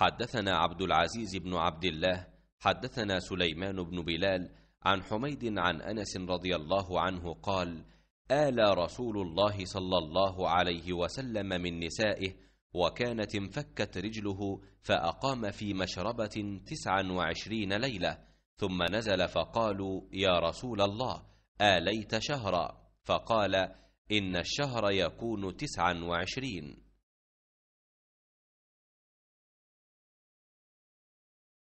حدثنا عبد العزيز بن عبد الله حدثنا سليمان بن بلال عن حميد عن انس رضي الله عنه قال آل رسول الله صلى الله عليه وسلم من نسائه وكانت انفكت رجله فأقام في مشربة تسعا وعشرين ليلة ثم نزل فقالوا يا رسول الله آليت شهرا فقال إن الشهر يكون تسعا وعشرين